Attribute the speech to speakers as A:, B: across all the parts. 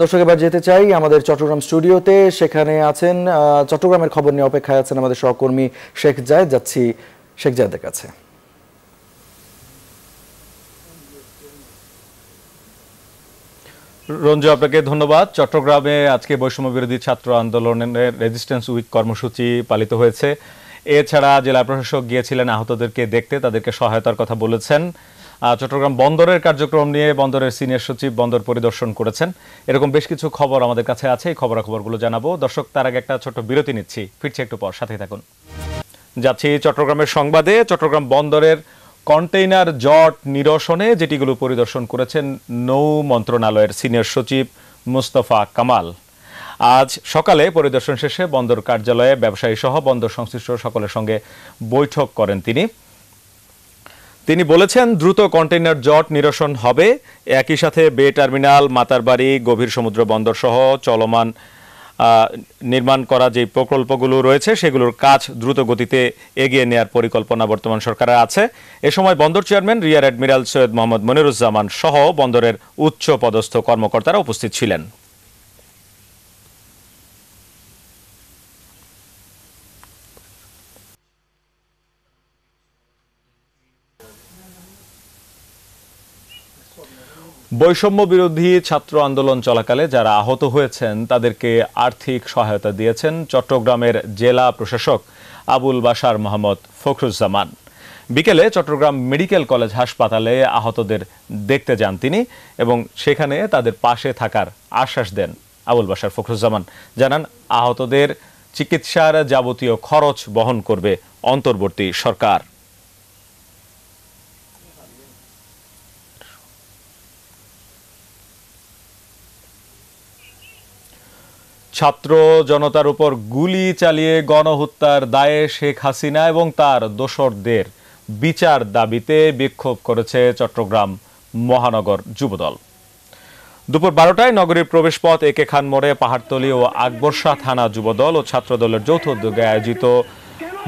A: দর্শক এবার যেতে চাই আমাদের চট্টগ্রাম স্টুডিওতে সেখানে আছেন চট্টগ্রামের খবর নিয়ে অপেক্ষায় আছেন আমাদের সহকর্মী শেখ জায়দ যাচ্ছি শেখ জায়দের কাছে রঞ্জু আপনাকে ধন্যবাদ চট্টগ্রামে আজকে বৈষম্য বিরোধী ছাত্র আন্দোলনের রেজিস্ট্যান্স উইক কর্মসূচি পালিত হয়েছে এছাড়া জেলা প্রশাসক গিয়েছিলেন আহতদেরকে দেখতে তাদেরকে সহায়তার কথা বলেছেন চট্টগ্রাম বন্দরের কার্যক্রম নিয়ে বন্দরের সিনিয়র সচিব বন্দর পরিদর্শন করেছেন এরকম বেশ কিছু খবর আমাদের কাছে আছে এই খবরাখবরগুলো জানাবো দর্শক তার আগে একটা ছোট বিরতি নিচ্ছি ফিরছি একটু পর সাথে থাকুন যাচ্ছি চট্টগ্রামের সংবাদে চট্টগ্রাম বন্দরের কন্টেইনার জট নিরসনে যেটিগুলো পরিদর্শন করেছেন নৌ মন্ত্রণালয়ের সিনিয়র সচিব মুস্তফা কামাল আজ সকালে পরিদর্শন শেষে বন্দর কার্যালয়ে ব্যবসায়ী সহ বন্দর সংশ্লিষ্ট সকলের সঙ্গে বৈঠক করেন তিনি তিনি বলেছেন দ্রুত কন্টেইনার জট নিরসন হবে একই সাথে বে টার্মিনাল মাতারবাড়ি গভীর সমুদ্র বন্দর সহ চলমান নির্মাণ করা যে প্রকল্পগুলো রয়েছে সেগুলোর কাজ দ্রুত গতিতে এগিয়ে নেয়ার পরিকল্পনা বর্তমান সরকারের আছে এ সময় বন্দর chairman rear admiral Syed Mohammad Moniruzzaman সহ বন্দরের উচ্চ পদস্থ কর্মকর্তারা উপস্থিত ছিলেন বৈষম্য বিরোধী ছাত্র আন্দোলন চলাকালে যারা আহত হয়েছেন তাদেরকে আর্থিক সহায়তা দিয়েছেন চট্টগ্রামের জেলা প্রশাসক আবুল বাশার মোহাম্মদ ফখরুজ্জামান বিকেলে চট্টগ্রাম মেডিকেল কলেজ হাসপাতালে আহতদের দেখতে যান তিনি এবং সেখানে তাদের পাশে থাকার আশ্বাস দেন আবুল বাশার ফখরুজ্জামান জানান আহতদের চিকিৎসার যাবতীয় খরচ বহন করবে অন্তর্বর্তী সরকার ছাত্র জনতার উপর গুলি চালিয়ে গণহত্যার দায়ে শেখ হাসিনা এবং তার দোসরদের বিচার দাবিতে বিক্ষোভ করেছে চট্টগ্রাম মহানগর যুবদল দুপুর বারোটায় নগরীর প্রবেশপথ একে খান মোড়ে পাহাড়তলী ও আকবরশাহ থানা যুবদল ও ছাত্রদলের যৌথ উদ্যোগে আয়োজিত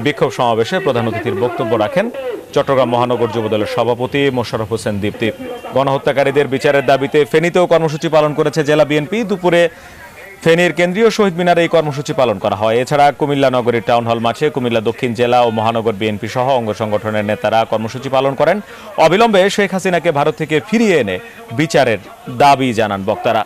A: বিক্ষোভ সমাবেশে প্রধান অতিথির বক্তব্য রাখেন চট্টগ্রাম মহানগর যুবদলের সভাপতি মোশারফ হোসেন দীপ্তি গণহত্যাকারীদের বিচারের দাবিতে ফেনীতেও কর্মসূচি পালন করেছে জেলা বিএনপি দুপুরে ফেনীর কেন্দ্রীয় শহীদ মিনারে এই কর্মসূচি পালন করা হয় এছাড়া কুমিল্লা নগরীর টাউন হল মাঠে কুমিল্লা দক্ষিণ জেলা ও মহানগর বিএনপি সহ অঙ্গ সংগঠনের নেতারা কর্মসূচি পালন করেন অবিলম্বে শেখ হাসিনাকে ভারত থেকে ফিরিয়ে এনে বিচারের দাবি জানান বক্তারা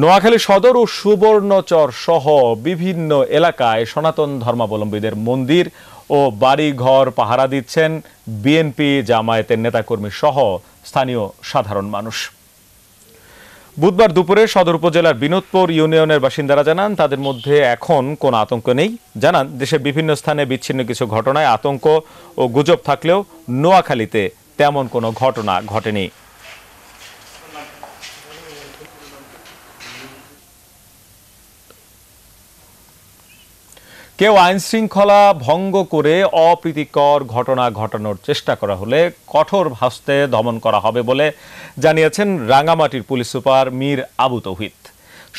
A: নোয়াখালী সদর ও সুবর্ণচর সহ বিভিন্ন এলাকায় সনাতন ধর্মাবলম্বীদের মন্দির ও বাড়ি ঘর পাহারা দিচ্ছেন বিএনপি জামায়াতের নেতাকর্মী সহ স্থানীয় সাধারণ মানুষ বুধবার দুপুরে সদর উপজেলার বিনোদপুর ইউনিয়নের বাসিন্দারা জানান তাদের মধ্যে এখন কোনো আতঙ্ক নেই জানান দেশের বিভিন্ন স্থানে বিচ্ছিন্ন কিছু ঘটনায় আতঙ্ক ও গুজব থাকলেও নোয়াখালীতে তেমন কোনো ঘটনা ঘটেনি কেউ আইন শৃঙ্খলা ভঙ্গ করে অপ্রীতিকর ঘটনা ঘটানোর চেষ্টা করা হলে কঠোর ভাস্তে দমন করা হবে বলে জানিয়েছেন রাঙামাটির পুলিশ সুপার মীর আবু তৌহিদ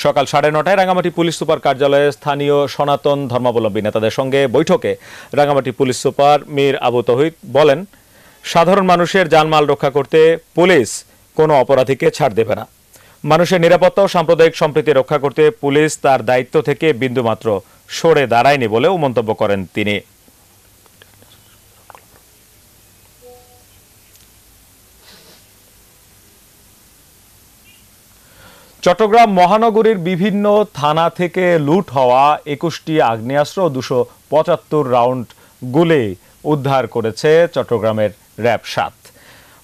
A: সকাল সাড়ে নটায় রাঙামাটি পুলিশ সুপার কার্যালয়ে স্থানীয় সনাতন ধর্মাবলম্বী নেতাদের সঙ্গে বৈঠকে রাঙামাটি পুলিশ সুপার মীর আবু তহিদ বলেন সাধারণ মানুষের জানমাল রক্ষা করতে পুলিশ কোনো অপরাধীকে ছাড় দেবে না মানুষের নিরাপত্তা ও সাম্প্রদায়িক সম্প্রীতি রক্ষা করতে পুলিশ তার দায়িত্ব থেকে বিন্দুমাত্র সরে দাঁড়ায়নি বলেও মন্তব্য করেন তিনি চট্টগ্রাম মহানগরীর বিভিন্ন থানা থেকে লুট হওয়া একুশটি আগ্নেয়াস্ত্র দুশো পঁচাত্তর রাউন্ড গুলে উদ্ধার করেছে চট্টগ্রামের র্যাব সাত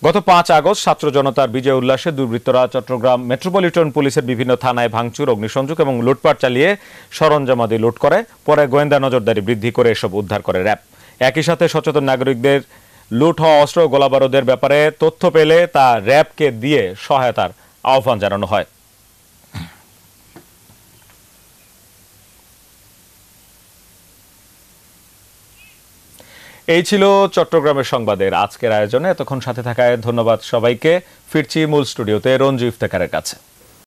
A: গত পাঁচ আগস্ট ছাত্র জনতার বিজয় উল্লাসে দুর্বৃত্তরা চট্টগ্রাম মেট্রোপলিটন পুলিশের বিভিন্ন থানায় ভাঙচুর অগ্নিসংযোগ এবং লুটপাট চালিয়ে সরঞ্জামাদি লুট করে পরে গোয়েন্দা নজরদারি বৃদ্ধি করে এসব উদ্ধার করে র্যাব একই সাথে সচেতন নাগরিকদের লুট হওয়া অস্ত্র গোলাবারদের ব্যাপারে তথ্য পেলে তা র্যাবকে দিয়ে সহায়তার আহ্বান জানানো হয় এই ছিল চট্টগ্রামের সংবাদের আজকের আয়োজনে এতক্ষণ সাথে থাকায় ধন্যবাদ সবাইকে ফিরছি মূল স্টুডিওতে রঞ্জু ইফতেকারের কাছে